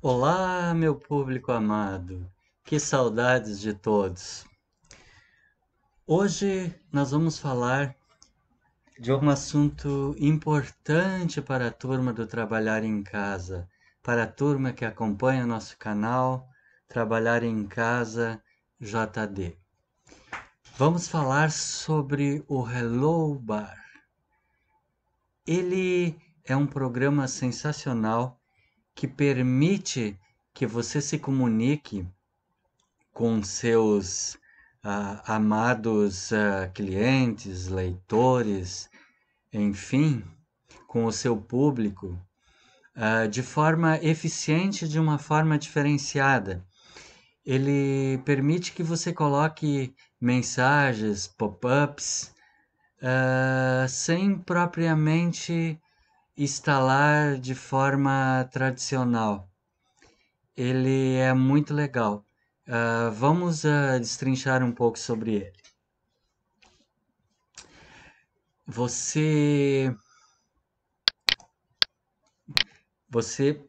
Olá, meu público amado. Que saudades de todos. Hoje nós vamos falar de um assunto importante para a turma do Trabalhar em Casa, para a turma que acompanha nosso canal Trabalhar em Casa JD. Vamos falar sobre o Hello Bar. Ele é um programa sensacional que permite que você se comunique com seus uh, amados uh, clientes, leitores, enfim, com o seu público, uh, de forma eficiente, de uma forma diferenciada. Ele permite que você coloque mensagens, pop-ups, sem propriamente instalar de forma tradicional. Ele é muito legal. Uh, vamos uh, destrinchar um pouco sobre ele. Você, você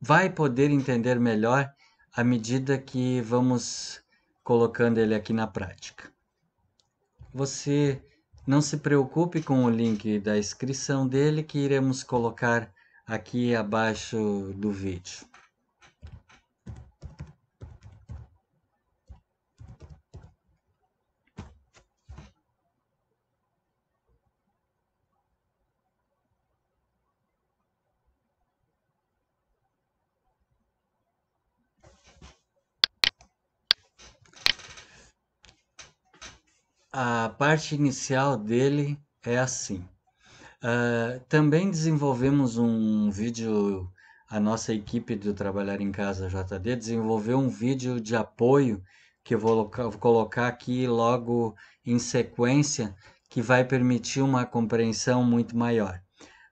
vai poder entender melhor à medida que vamos colocando ele aqui na prática. Você não se preocupe com o link da inscrição dele que iremos colocar aqui abaixo do vídeo. a parte inicial dele é assim. Uh, também desenvolvemos um vídeo, a nossa equipe do Trabalhar em Casa JD desenvolveu um vídeo de apoio que eu vou colocar aqui logo em sequência, que vai permitir uma compreensão muito maior,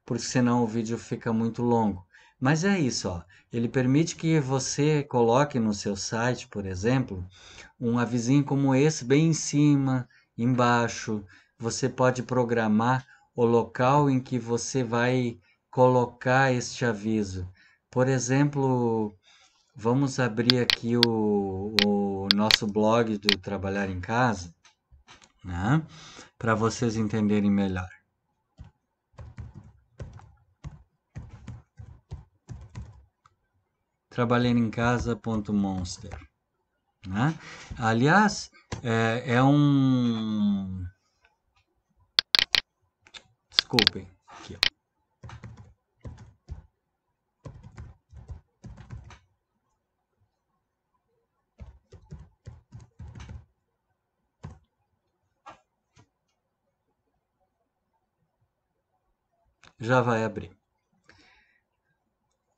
porque senão o vídeo fica muito longo. Mas é isso, ó. ele permite que você coloque no seu site, por exemplo, um avisinho como esse bem em cima, Embaixo, você pode programar o local em que você vai colocar este aviso. Por exemplo, vamos abrir aqui o, o nosso blog do Trabalhar em Casa, né? para vocês entenderem melhor. trabalharinhecasa.monster. Né? Aliás, é, é um. Desculpem. Aqui, ó. já vai abrir.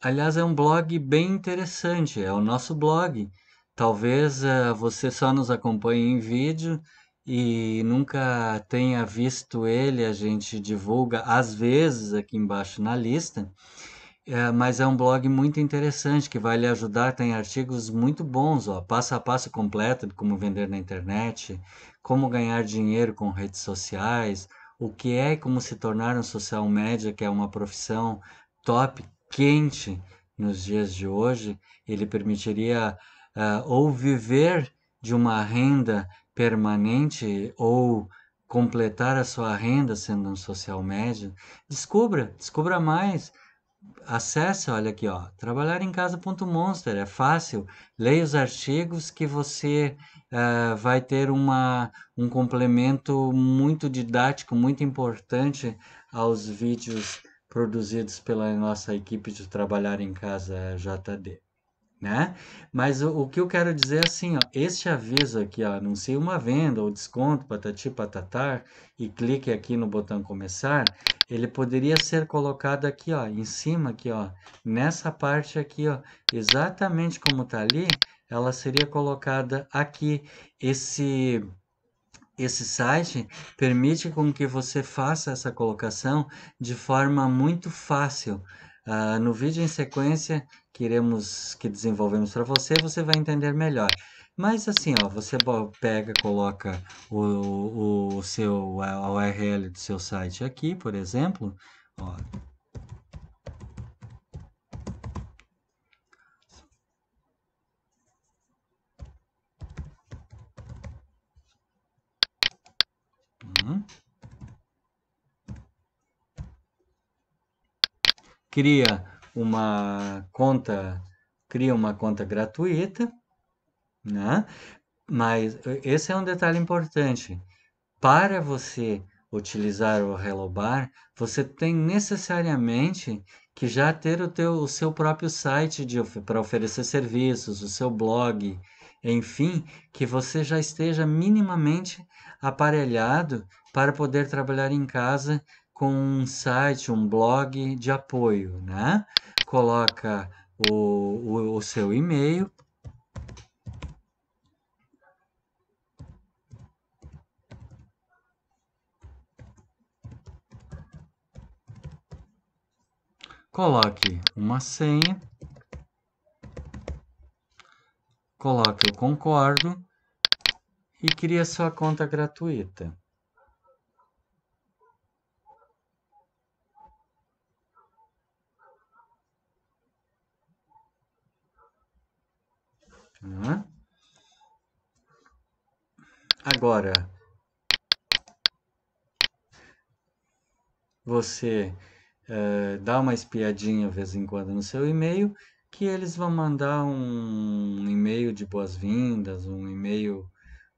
Aliás, é um blog bem interessante, é o nosso blog Talvez uh, você só nos acompanhe em vídeo e nunca tenha visto ele, a gente divulga às vezes aqui embaixo na lista. É, mas é um blog muito interessante que vai lhe ajudar. Tem artigos muito bons, ó, passo a passo completo de como vender na internet, como ganhar dinheiro com redes sociais, o que é e como se tornar um social media, que é uma profissão top, quente nos dias de hoje. Ele permitiria uh, ou viver de uma renda permanente ou completar a sua renda sendo um social médio, descubra, descubra mais. Acesse, olha aqui, ó, trabalhar em casa.monster, é fácil. Leia os artigos que você uh, vai ter uma, um complemento muito didático, muito importante aos vídeos produzidos pela nossa equipe de Trabalhar em Casa JD né? Mas o, o, que eu quero dizer é assim, ó, este aviso aqui, ó, anuncie uma venda ou desconto, patati patatar, e clique aqui no botão começar, ele poderia ser colocado aqui, ó, em cima aqui, ó, nessa parte aqui, ó, exatamente como tá ali, ela seria colocada aqui, esse... Esse site permite com que você faça essa colocação de forma muito fácil. Uh, no vídeo em sequência, queremos que desenvolvemos para você, você vai entender melhor. Mas assim, ó, você pega, coloca o, o, o seu a URL do seu site aqui, por exemplo, ó. Hum. Cria uma conta, cria uma conta gratuita, né? Mas esse é um detalhe importante. Para você utilizar o Relobar, você tem necessariamente que já ter o, teu, o seu próprio site para oferecer serviços, o seu blog, enfim, que você já esteja minimamente aparelhado para poder trabalhar em casa com um site, um blog de apoio, né? Coloca o, o, o seu e-mail. Coloque uma senha. Coloque o concordo e cria sua conta gratuita. Agora, você eh, dá uma espiadinha de vez em quando no seu e-mail, que eles vão mandar um e-mail de boas-vindas, um e-mail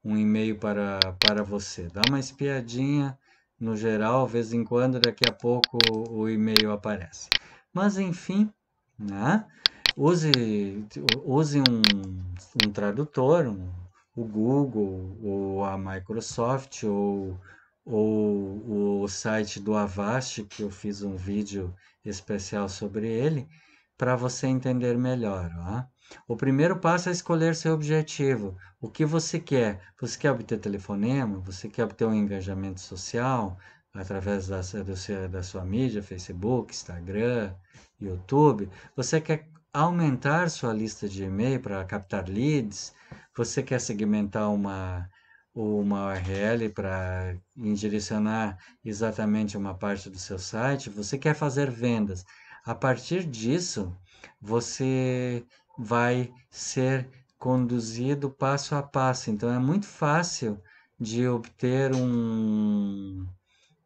um e-mail para, para você. Dá uma espiadinha no geral, vez em quando, daqui a pouco o e-mail aparece. Mas enfim, né? Use, use um, um tradutor, um, o Google, ou a Microsoft, ou, ou o site do Avast, que eu fiz um vídeo especial sobre ele, para você entender melhor. Ó. O primeiro passo é escolher seu objetivo. O que você quer? Você quer obter telefonema? Você quer obter um engajamento social através da, do seu, da sua mídia, Facebook, Instagram, YouTube? Você quer aumentar sua lista de e-mail para captar leads, você quer segmentar uma, uma URL para direcionar exatamente uma parte do seu site, você quer fazer vendas. A partir disso, você vai ser conduzido passo a passo. Então é muito fácil de obter um,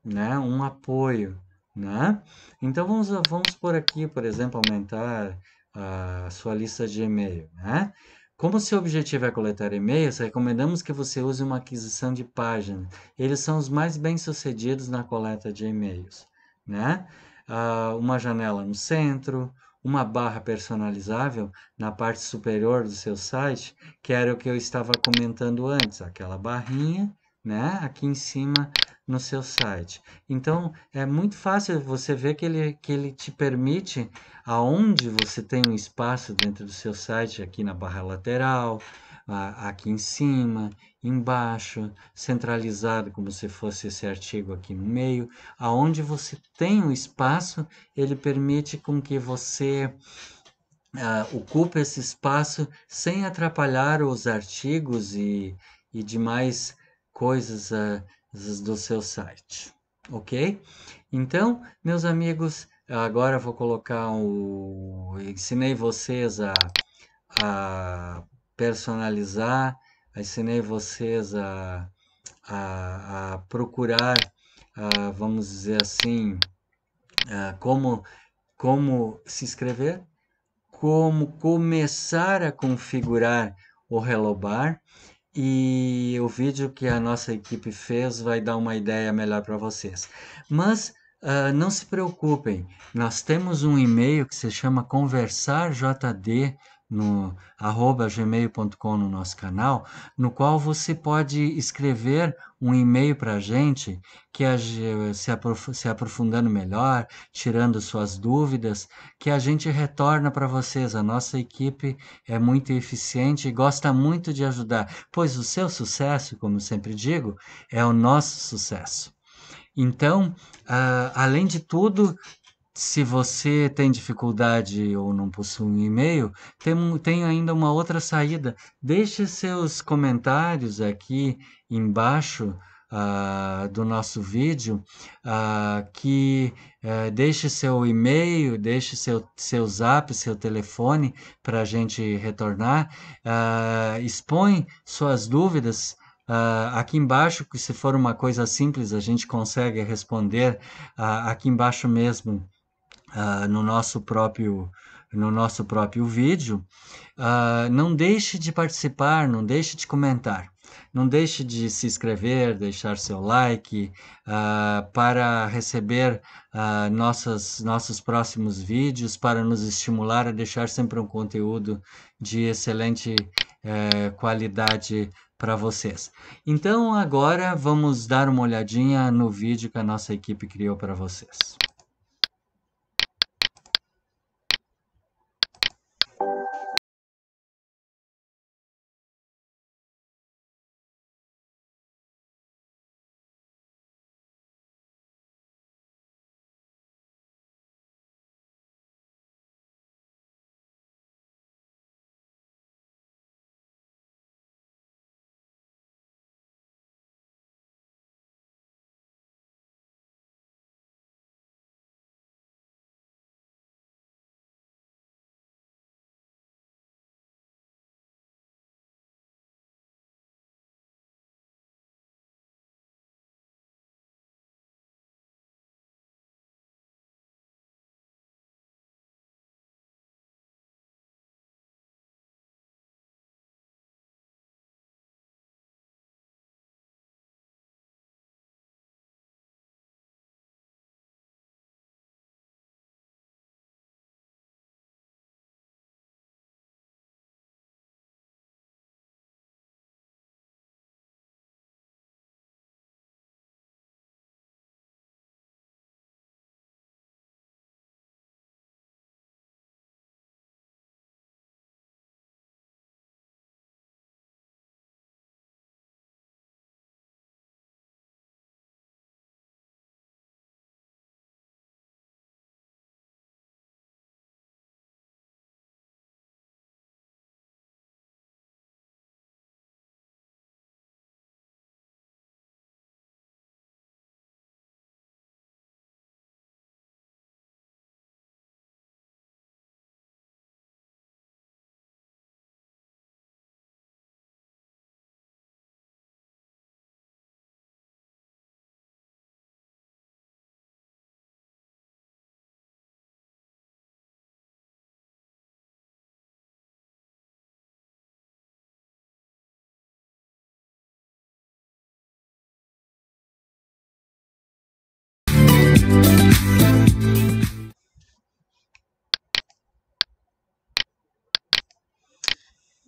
né, um apoio. Né? Então vamos, vamos por aqui, por exemplo, aumentar a sua lista de e-mail, né? Como seu objetivo é coletar e-mails, recomendamos que você use uma aquisição de página. Eles são os mais bem-sucedidos na coleta de e-mails, né? Uh, uma janela no centro, uma barra personalizável na parte superior do seu site, que era o que eu estava comentando antes, aquela barrinha, né? Aqui em cima no seu site. Então, é muito fácil você ver que ele, que ele te permite aonde você tem um espaço dentro do seu site, aqui na barra lateral, a, aqui em cima, embaixo, centralizado como se fosse esse artigo aqui no meio, aonde você tem um espaço, ele permite com que você uh, ocupe esse espaço sem atrapalhar os artigos e, e demais coisas uh, do seu site, ok? Então, meus amigos, agora vou colocar o... Ensinei vocês a, a personalizar, ensinei vocês a, a, a procurar, a, vamos dizer assim, como, como se inscrever, como começar a configurar o Hello Bar e o vídeo que a nossa equipe fez vai dar uma ideia melhor para vocês. Mas uh, não se preocupem, nós temos um e-mail que se chama conversarjd no arroba gmail.com no nosso canal, no qual você pode escrever um e-mail para a gente, que se, se aprofundando melhor, tirando suas dúvidas, que a gente retorna para vocês. A nossa equipe é muito eficiente e gosta muito de ajudar, pois o seu sucesso, como sempre digo, é o nosso sucesso. Então, uh, além de tudo, se você tem dificuldade ou não possui um e-mail, tem, tem ainda uma outra saída. Deixe seus comentários aqui embaixo Uh, do nosso vídeo, uh, que uh, deixe seu e-mail, deixe seu, seu zap, seu telefone para a gente retornar, ah, expõe suas dúvidas. aqui embaixo, que se for uma coisa simples, a gente consegue responder aqui embaixo mesmo uh, no nosso próprio no nosso próprio vídeo. Uh, não deixe de participar, não deixe de comentar, não deixe de se inscrever, deixar seu like uh, para receber uh, nossas, nossos próximos vídeos, para nos estimular a deixar sempre um conteúdo de excelente eh, qualidade para vocês. Então agora vamos dar uma olhadinha no vídeo que a nossa equipe criou para vocês.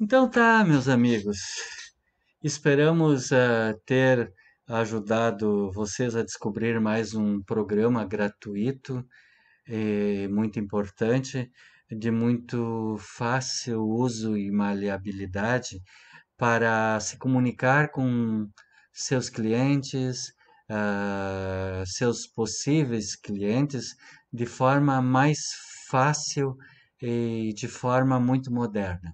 Então tá, meus amigos. Esperamos uh, ter ajudado vocês a descobrir mais um programa gratuito muito importante, de muito fácil uso e maleabilidade para se comunicar com seus clientes, uh, seus possíveis clientes, de forma mais fácil e de forma muito moderna.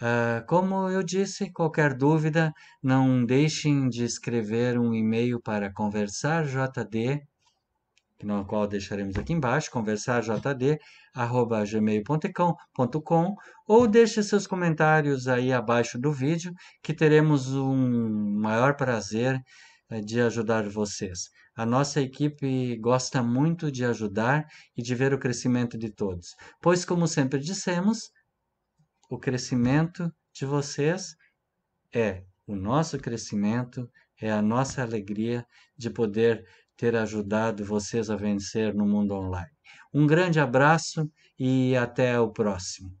Uh, como eu disse, qualquer dúvida, não deixem de escrever um e-mail para conversarjd, no qual deixaremos aqui embaixo, conversarjd.gmail.com ou deixe seus comentários aí abaixo do vídeo, que teremos um maior prazer eh, de ajudar vocês. A nossa equipe gosta muito de ajudar e de ver o crescimento de todos, pois, como sempre dissemos, o crescimento de vocês é o nosso crescimento, é a nossa alegria de poder ter ajudado vocês a vencer no mundo online. Um grande abraço e até o próximo.